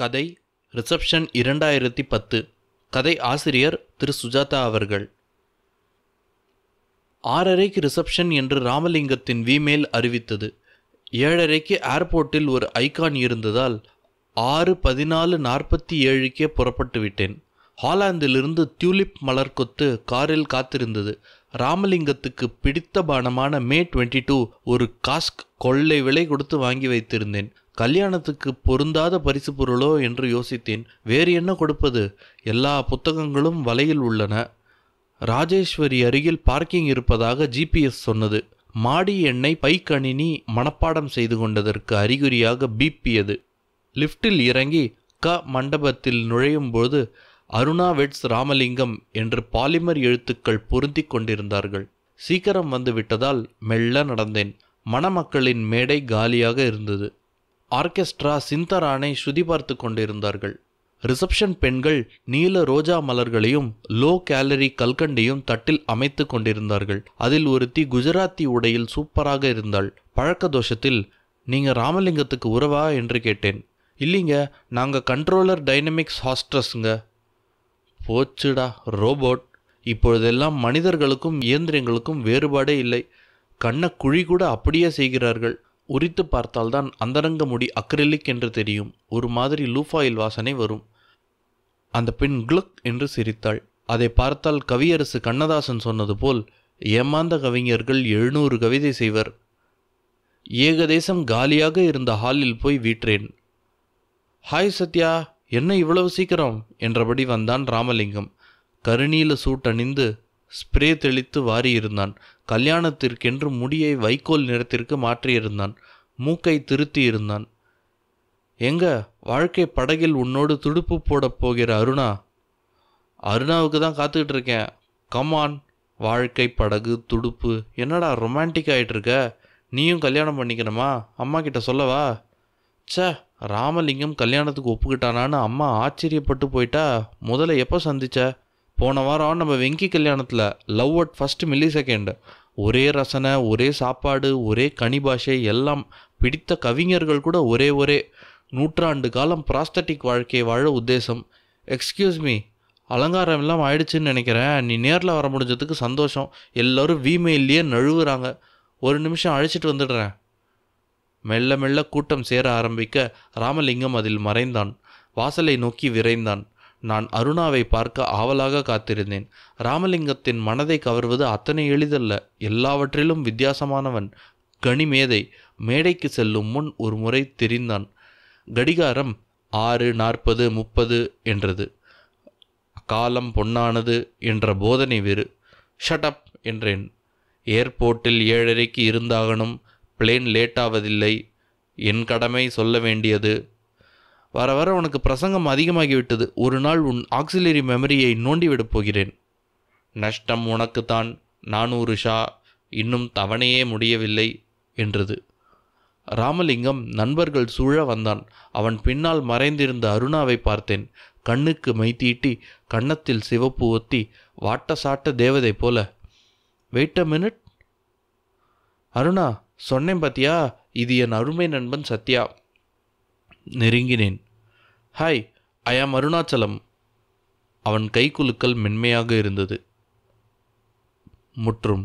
கதை ரிசப்ஷன் இரண்டாயிரத்தி பத்து கதை ஆசிரியர் திரு சுஜாதா அவர்கள் ஆறரைக்கு ரிசப்ஷன் என்று ராமலிங்கத்தின் விமெயில் அறிவித்தது ஏழரைக்கு ஏர்போர்ட்டில் ஒரு ஐகான் இருந்ததால் ஆறு பதினாலு நாற்பத்தி ஏழுக்கே புறப்பட்டு விட்டேன் ஹாலாந்திலிருந்து டியூலிப் மலர் கொத்து காரில் காத்திருந்தது ராமலிங்கத்துக்கு பிடித்த பானமான மே டுவெண்ட்டி டூ ஒரு காஸ்க் கொள்ளை விலை கொடுத்து வாங்கி வைத்திருந்தேன் கல்யாணத்துக்கு பொருந்தாத பரிசு பொருளோ என்று யோசித்தேன் வேறு என்ன கொடுப்பது எல்லா புத்தகங்களும் வலையில் உள்ளன ராஜேஸ்வரி அருகில் பார்க்கிங் இருப்பதாக ஜிபிஎஸ் சொன்னது மாடி எண்ணெய் பைக்கணினி மனப்பாடம் செய்து கொண்டதற்கு அறிகுறியாக பீப்பியது லிஃப்டில் இறங்கி க மண்டபத்தில் நுழையும்போது அருணா வெட்ஸ் ராமலிங்கம் என்று பாலிமர் எழுத்துக்கள் பொருந்தி கொண்டிருந்தார்கள் சீக்கிரம் வந்து விட்டதால் மெல்ல நடந்தேன் மணமக்களின் மேடை காலியாக இருந்தது ஆர்கெஸ்ட்ரா சிந்தரானை ஸ்ருதி பார்த்து கொண்டிருந்தார்கள் ரிசப்ஷன் பெண்கள் நீல ரோஜா மலர்களையும் லோ கேலரி கல்கண்டையும் தட்டில் அமைத்து கொண்டிருந்தார்கள் அதில் ஒருத்தி குஜராத்தி உடையில் சூப்பராக இருந்தாள் பழக்க தோஷத்தில் நீங்க ராமலிங்கத்துக்கு உறவா என்று கேட்டேன் இல்லைங்க நாங்க கண்ட்ரோலர் டைனமிக்ஸ் ஹாஸ்ட்ரஸ்ங்க போச்சுடா ரோபோட் இப்பொழுதெல்லாம் மனிதர்களுக்கும் இயந்திரங்களுக்கும் வேறுபாடே இல்லை கண்ணை குழி கூட அப்படியே செய்கிறார்கள் உரித்து பார்த்தால்தான் அந்தரங்க முடி அக்ரிலிக் என்று தெரியும் ஒரு மாதிரி லூஃபாயில் வாசனை வரும் அந்த பெண் குளுக் என்று சிரித்தாள் அதை பார்த்தால் கவியரசு கண்ணதாசன் சொன்னது போல் ஏமாந்த கவிஞர்கள் எழுநூறு கவிதை செய்வர் ஏகதேசம் காலியாக இருந்த ஹாலில் போய் வீற்றேன் ஹாய் சத்யா என்ன இவ்வளவு சீக்கிரம் என்றபடி வந்தான் ராமலிங்கம் கருணீல சூட்டணிந்து ஸ்ப்ரே தெளித்து வாரியிருந்தான் கல்யாணத்திற்கென்று முடியை வைக்கோல் நிறத்திற்கு மாற்றியிருந்தான் மூக்கை திருத்தி இருந்தான் எங்க வாழ்க்கை படகில் உன்னோடு துடுப்பு போடப் போகிற அருணா அருணாவுக்கு தான் காத்துக்கிட்டு இருக்கேன் கமான் வாழ்க்கை படகு துடுப்பு என்னடா ரொமான்டிக் ஆகிட்டு இருக்க நீயும் கல்யாணம் பண்ணிக்கணுமா அம்மா கிட்ட சொல்லவா சே ராமலிங்கம் கல்யாணத்துக்கு ஒப்புக்கிட்டானான்னு அம்மா ஆச்சரியப்பட்டு போயிட்டா முதல்ல எப்போ சந்திச்ச போன வாரம் நம்ம வெங்கி கல்யாணத்தில் love at first millisecond ஒரே ரசனை ஒரே சாப்பாடு ஒரே கனி பாஷை எல்லாம் பிடித்த கவிஞர்கள் கூட ஒரே ஒரே நூற்றாண்டு காலம் ப்ராஸ்தட்டிக் வாழ்க்கையை வாழ உத்தேசம் எக்ஸ்கியூஸ் மீ அலங்காரம் எல்லாம் ஆயிடுச்சுன்னு நினைக்கிறேன் நீ நேரில் வர முடிஞ்சதுக்கு சந்தோஷம் எல்லோரும் வீமையிலேயே நழுவுறாங்க ஒரு நிமிஷம் அழைச்சிட்டு வந்துடுறேன் மெல்ல மெல்ல கூட்டம் சேர ஆரம்பிக்க ராமலிங்கம் அதில் மறைந்தான் வாசலை நோக்கி விரைந்தான் நான் அருணாவை பார்க்க ஆவலாக காத்திருந்தேன் ராமலிங்கத்தின் மனதை கவர்வது அத்தனை எளிதல்ல எல்லாவற்றிலும் வித்தியாசமானவன் கனிமேதை மேடைக்கு செல்லும் முன் ஒரு முறை தெரிந்தான் கடிகாரம் ஆறு நாற்பது முப்பது என்றது காலம் பொன்னானது என்ற போதனை வேறு ஷட்டப் என்றேன் ஏர்போர்ட்டில் ஏழரைக்கு இருந்தாகணும் பிளேன் லேட்டாவதில்லை என் கடமை சொல்ல வேண்டியது வர வர உனக்கு பிரசங்கம் அதிகமாகிவிட்டது ஒரு நாள் உன் ஆக்சிலரி மெமரியை நோண்டிவிடப் போகிறேன் நஷ்டம் உனக்குத்தான் நானூறு ஷா இன்னும் தவணையே முடியவில்லை என்றது ராமலிங்கம் நண்பர்கள் சூழ வந்தான் அவன் பின்னால் மறைந்திருந்த அருணாவை பார்த்தேன் கண்ணுக்கு மைத்தீட்டி கண்ணத்தில் சிவப்பு ஒத்தி வாட்ட சாட்ட தேவதை போல வெயிட் அ மினிட் அருணா சொன்னேன் பாத்தியா இது என் அருமை நண்பன் சத்யா நெருங்கினேன் ஹாய் ஐயா அருணாச்சலம் அவன் கைக்குலுக்கல் மென்மையாக இருந்தது முற்றும்